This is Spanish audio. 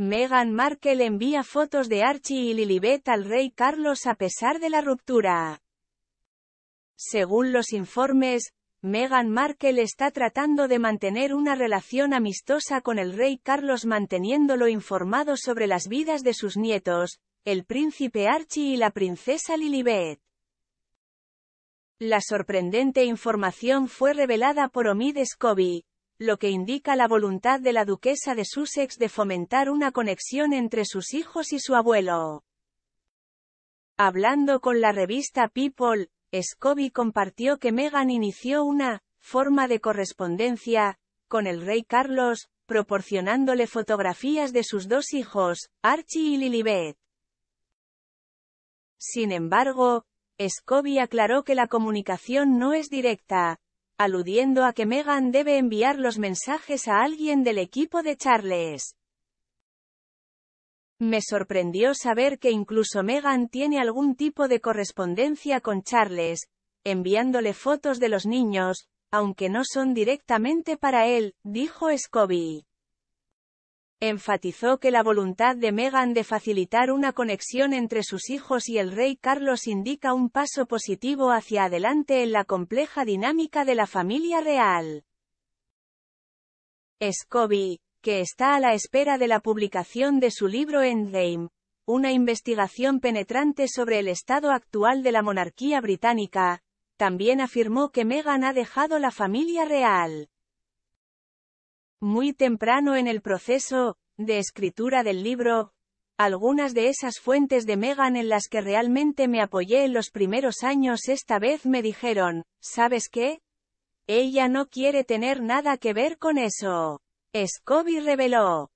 Meghan Markle envía fotos de Archie y Lilibet al rey Carlos a pesar de la ruptura. Según los informes, Meghan Markle está tratando de mantener una relación amistosa con el rey Carlos manteniéndolo informado sobre las vidas de sus nietos, el príncipe Archie y la princesa Lilibet. La sorprendente información fue revelada por Omid Scobie, lo que indica la voluntad de la duquesa de Sussex de fomentar una conexión entre sus hijos y su abuelo. Hablando con la revista People, Scobie compartió que Meghan inició una forma de correspondencia con el rey Carlos, proporcionándole fotografías de sus dos hijos, Archie y Lilibet. Sin embargo, Scobie aclaró que la comunicación no es directa, aludiendo a que Meghan debe enviar los mensajes a alguien del equipo de Charles. Me sorprendió saber que incluso Meghan tiene algún tipo de correspondencia con Charles, enviándole fotos de los niños, aunque no son directamente para él, dijo Scobie. Enfatizó que la voluntad de Meghan de facilitar una conexión entre sus hijos y el rey Carlos indica un paso positivo hacia adelante en la compleja dinámica de la familia real. Scobie, que está a la espera de la publicación de su libro Endgame, una investigación penetrante sobre el estado actual de la monarquía británica, también afirmó que Meghan ha dejado la familia real. Muy temprano en el proceso de escritura del libro, algunas de esas fuentes de Megan en las que realmente me apoyé en los primeros años esta vez me dijeron, ¿sabes qué? Ella no quiere tener nada que ver con eso. Scoby reveló.